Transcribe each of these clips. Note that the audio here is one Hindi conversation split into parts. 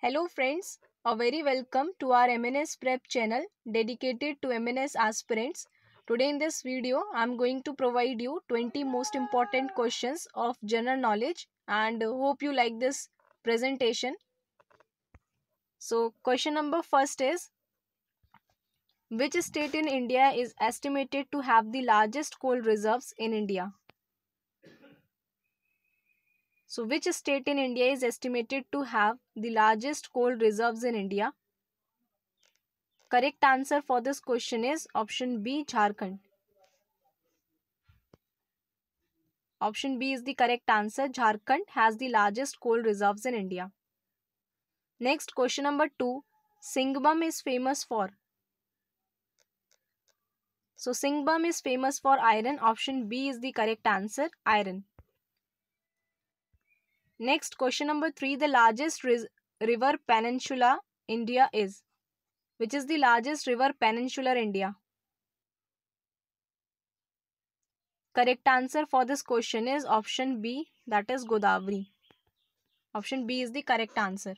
Hello friends, a very welcome to our MNS prep channel dedicated to MNS aspirants. Today in this video, I am going to provide you 20 most important questions of general knowledge and hope you like this presentation. So question number first is, which state in India is estimated to have the largest coal reserves in India? So, which state in India is estimated to have the largest coal reserves in India? Correct answer for this question is option B, Jharkhand. Option B is the correct answer. Jharkhand has the largest coal reserves in India. Next, question number 2. Singbam is famous for. So, Singbam is famous for iron. Option B is the correct answer, iron. Next, question number three the largest river peninsula India is? Which is the largest river peninsula India? Correct answer for this question is option B, that is Godavari. Option B is the correct answer.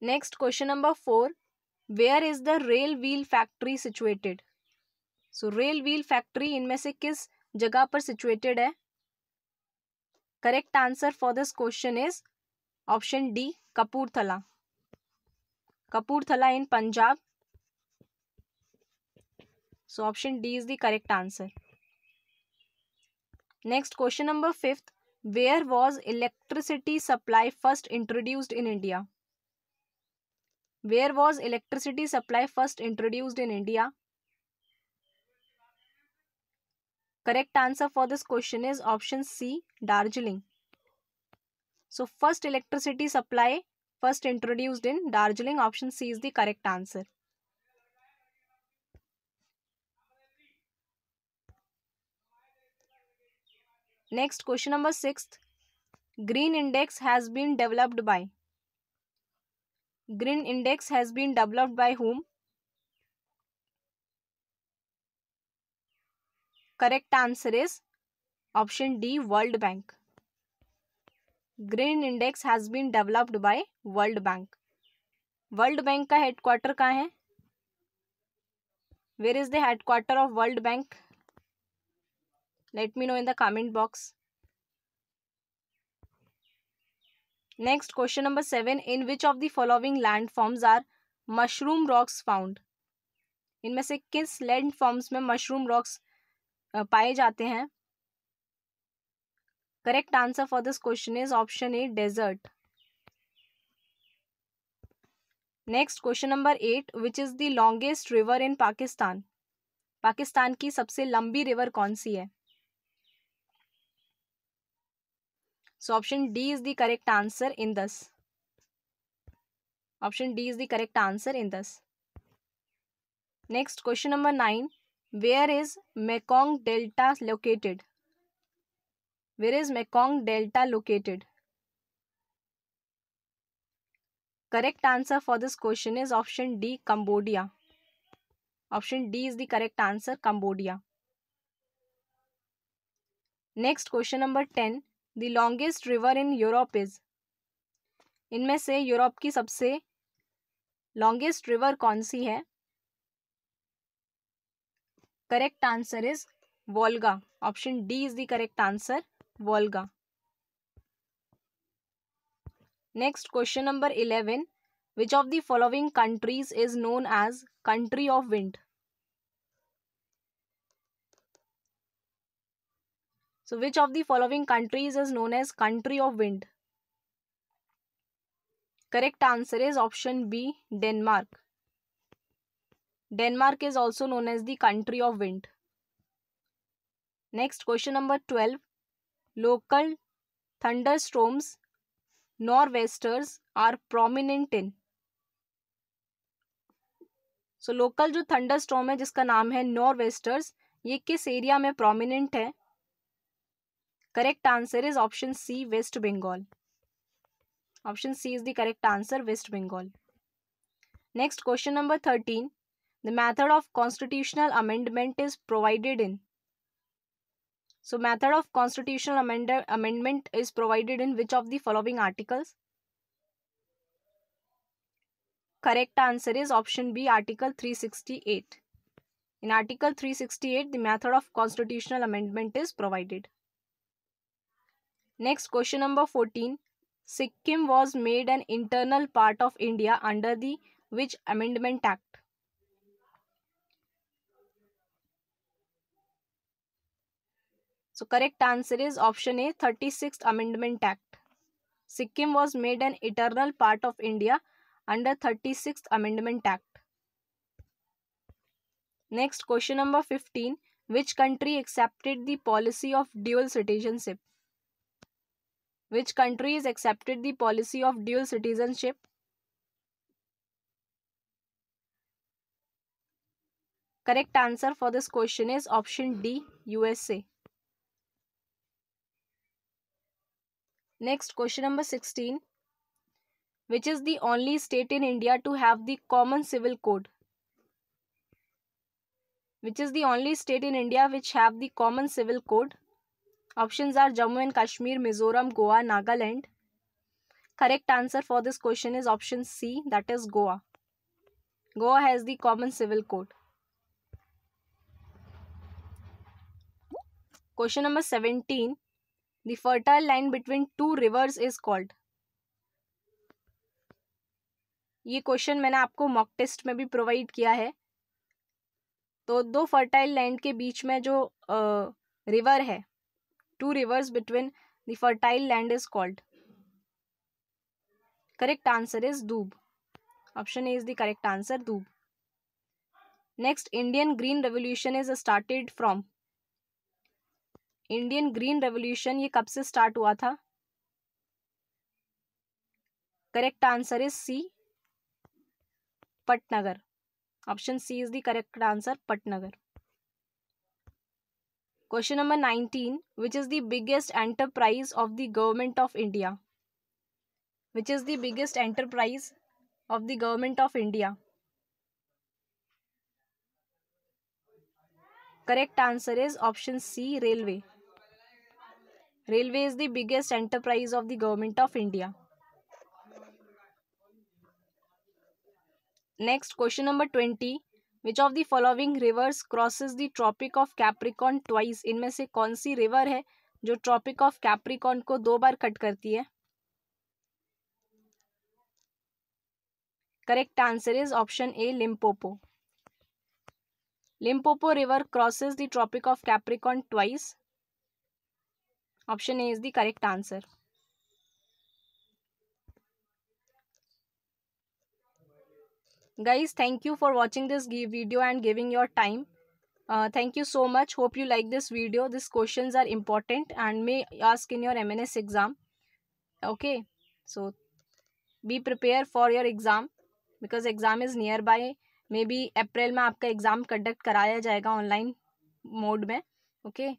Next, question number 4. Where is the rail wheel factory situated? So, rail wheel factory in से is जगह पर सिचुएटेड है correct answer for this question is option D Kapurthala Kapurthala in Punjab so option D is the correct answer next question number fifth where was electricity supply first introduced in India where was electricity supply first introduced in India Correct answer for this question is option C, Darjeeling. So first electricity supply first introduced in Darjeeling. Option C is the correct answer. Next question number 6th. Green index has been developed by. Green index has been developed by whom? Correct answer is option D world bank green index has been developed by world bank world bank का हेडक्वार्टर कहाँ है where is the headquarter of world bank let me know in the comment box next question number seven in which of the following land forms are mushroom rocks found इनमें से किस लैंड फॉर्म्स में मशरूम रॉक्स पाए जाते हैं correct answer for this question is option A desert next question number eight which is the longest river in Pakistan Pakistan की सबसे लंबी रिवर कौन सी है so option D is the correct answer in this option D is the correct answer in this next question number nine where is Mekong delta located where is Mekong delta located correct answer for this question is option D Cambodia option D is the correct answer Cambodia next question number ten the longest river in Europe is इनमें से यूरोप की सबसे लॉन्गेस्ट रिवर कौन सी है Correct answer is Volga. Option D is the correct answer. Volga. Next question number 11. Which of the following countries is known as country of wind? So which of the following countries is known as country of wind? Correct answer is option B, Denmark. Denmark is also known as country of wind next question number twelve local thunder storms nor westers are prominent in so local जो थंडर स्ट्रोम है जिसका नाम है नॉर वेस्टर्स ये किस एरिया में प्रोमिनेंट है correct answer is option C west Bengal option C is the correct answer west Bengal next question number thirteen The method of constitutional amendment is provided in. So method of constitutional amend amendment is provided in which of the following articles? Correct answer is option B article 368. In Article 368, the method of constitutional amendment is provided. Next, question number 14. Sikkim was made an internal part of India under the which Amendment Act? So correct answer is option A 36th Amendment Act. Sikkim was made an eternal part of India under 36th Amendment Act. Next question number 15 which country accepted the policy of dual citizenship? Which countries accepted the policy of dual citizenship? Correct answer for this question is option D USA. Next question number 16. Which is the only state in India to have the common civil code? Which is the only state in India which have the common civil code? Options are Jammu and Kashmir, Mizoram, Goa, Nagaland. Correct answer for this question is option C, that is Goa. Goa has the common civil code. Question number 17 The fertile line between two rivers is called. ये क्वेश्चन मैंने आपको मॉक टेस्ट में भी प्रोवाइड किया है तो दो फर्टाइल लैंड के बीच में जो रिवर है two rivers between the fertile land is called correct answer is doab option A is the correct answer doab next Indian green revolution is started from Indian green revolution ये कब से स्टार्ट हुआ था correct answer is C Pantnagar option C is the correct answer Pantnagar question number nineteen which is the biggest enterprise of the government of India which is the biggest enterprise of the government of India correct answer is option C railway railway is the biggest enterprise of the government of India next question number twenty which of the following rivers crosses the tropic of Capricorn twice इनमें से कौन सी रिवर है जो ट्रॉपिक ऑफ कैप्रिकॉन को दो बार कट करती है correct answer is option A Limpopo Limpopo river crosses the tropic of Capricorn twice option A is the correct answer guys thank you for watching this video and giving your time thank you so much hope you like this video this question are important and may ask in your M N S exam okay so be prepare for your exam because exam is near by may be April में आपका एग्जाम कंडक्ट कराया जाएगा ऑनलाइन मोड में okay okay?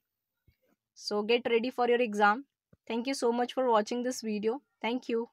So get ready for your exam. Thank you so much for watching this video. Thank you.